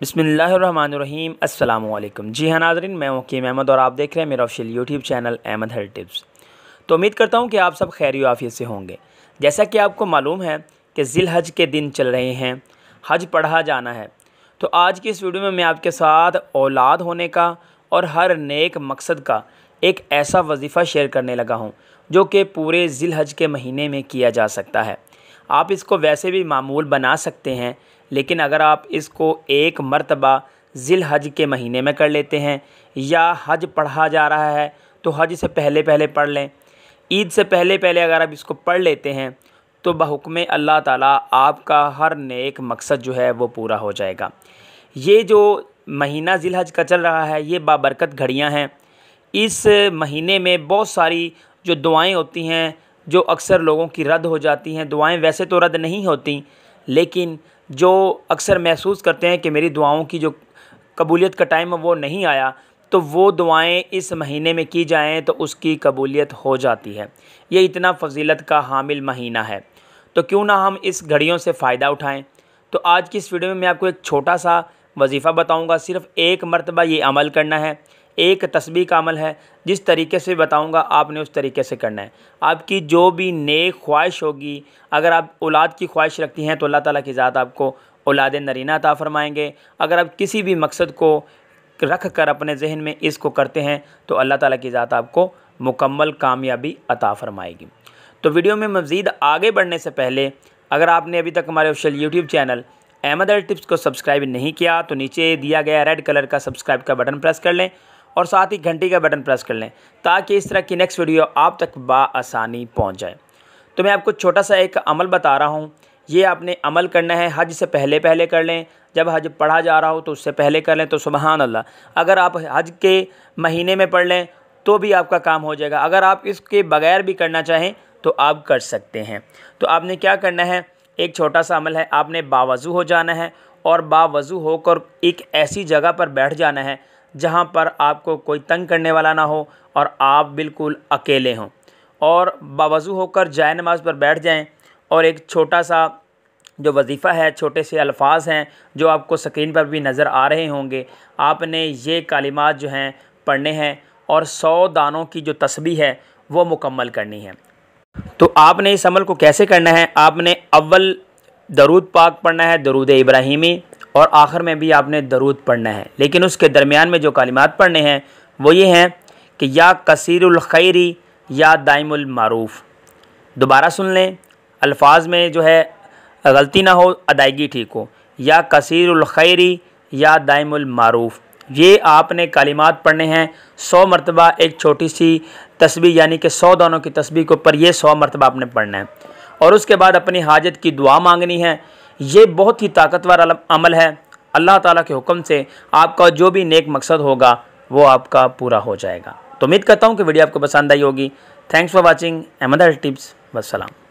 बिसमीम् अल्लाम जी हाँ नाजरन मैं वकीम अहमद और आप देख रहे हैं मेरा official YouTube channel Ahmed health tips तो उम्मीद करता हूँ कि आप सब खैर आफियत से होंगे जैसा कि आपको मालूम है कि ज़िल हज के दिन चल रहे हैं हज पढ़ा जाना है तो आज की इस वीडियो में मैं आपके साथ औलाद होने का और हर नेक मकसद का एक ऐसा वजीफ़ा शेयर करने लगा हूँ जो कि पूरे ज़िल हज के महीने में किया जा सकता है आप इसको वैसे भी मामूल बना सकते हैं लेकिन अगर आप इसको एक मरतबा ज़िलहज के महीने में कर लेते हैं या हज पढ़ा जा रहा है तो हज से पहले पहले पढ़ लें ईद से पहले पहले अगर आप इसको पढ़ लेते हैं तो बहुकम अल्लाह ताला आपका हर नेक मकसद जो है वो पूरा हो जाएगा ये जो महीना ज़िलहज का चल रहा है ये बाबरकत घड़ियाँ हैं इस महीने में बहुत सारी जो दुआएँ होती हैं जो अक्सर लोगों की रद्द हो जाती हैं दुआएँ वैसे तो रद्द नहीं होती लेकिन जो अक्सर महसूस करते हैं कि मेरी दुआओं की जो कबूलियत का टाइम है वो नहीं आया तो वो दुआएं इस महीने में की जाएं तो उसकी कबूलियत हो जाती है ये इतना फजीलत का हामिल महीना है तो क्यों ना हम इस घड़ियों से फ़ायदा उठाएं तो आज की इस वीडियो में मैं आपको एक छोटा सा वजीफ़ा बताऊंगा सिर्फ एक मरतबा ये अमल करना है एक तस्बी का अमल है जिस तरीके से बताऊंगा आपने उस तरीके से करना है आपकी जो भी नेक ख्वाहिश होगी अगर आप औलाद की ख्वाहिश रखती हैं तो अल्लाह ताला की ज़ात आपको औलाद नरीना अता फ़रमाएँगे अगर आप किसी भी मकसद को रख कर अपने जहन में इसको करते हैं तो अल्लाह ताला की ज़ात आपको मुकम्मल कामयाबी अता फ़रमाएगी तो वीडियो में मज़ीद आगे बढ़ने से पहले अगर आपने अभी तक हमारे ऑफिशियल यूट्यूब चैनल अहमद अल टिप्स को सब्सक्राइब नहीं किया तो नीचे दिया गया रेड कलर का सब्सक्राइब का बटन प्रेस कर लें और साथ ही घंटी का बटन प्रेस कर लें ताकि इस तरह की नेक्स्ट वीडियो आप तक बसानी पहुँच जाए तो मैं आपको छोटा सा एक अमल बता रहा हूँ ये आपने अमल करना है हज से पहले पहले कर लें जब हज पढ़ा जा रहा हो तो उससे पहले कर लें तो सुबहान अल्लाह अगर आप हज के महीने में पढ़ लें तो भी आपका काम हो जाएगा अगर आप इसके बगैर भी करना चाहें तो आप कर सकते हैं तो आपने क्या करना है एक छोटा सा अमल है आपने बावजू हो जाना है और बावजू होकर एक ऐसी जगह पर बैठ जाना है जहाँ पर आपको कोई तंग करने वाला ना हो और आप बिल्कुल अकेले हों और बावजू होकर जाय नमाज पर बैठ जाएं और एक छोटा सा जो वजीफ़ा है छोटे से अल्फाज हैं जो आपको स्क्रीन पर भी नज़र आ रहे होंगे आपने ये कालिमात जो हैं पढ़ने हैं और सौ दानों की जो तस्बी है वो मुकम्मल करनी है तो आपने इस अमल को कैसे करना है आपने अव्वल दरूद पाक पढ़ना है दरूद इब्राहिमी और आखिर में भी आपने दरूद पढ़ना है लेकिन उसके दरमियान में जो कलिमात पढ़ने हैं वो ये हैं कि या कसरखैरी या दायमलमारूफ़ दोबारा सुन लें अल्फाज में जो है गलती ना हो अदायगी ठीक हो या कसरखैरी या दायमलमारूफ़ ये आपने कलिमात पढ़ने हैं सौ मरतबा एक छोटी सी तस्बी यानी कि सौ दानों की तस्बी के ऊपर ये सौ मरतबा आपने पढ़ना है और उसके बाद अपनी हाजत की दुआ मांगनी है ये बहुत ही ताकतवर अमल है अल्लाह ताला के हुक्म से आपका जो भी नेक मकसद होगा वो आपका पूरा हो जाएगा तो उम्मीद करता हूँ कि वीडियो आपको पसंद आई होगी thanks for watching Ahmed tips वसलम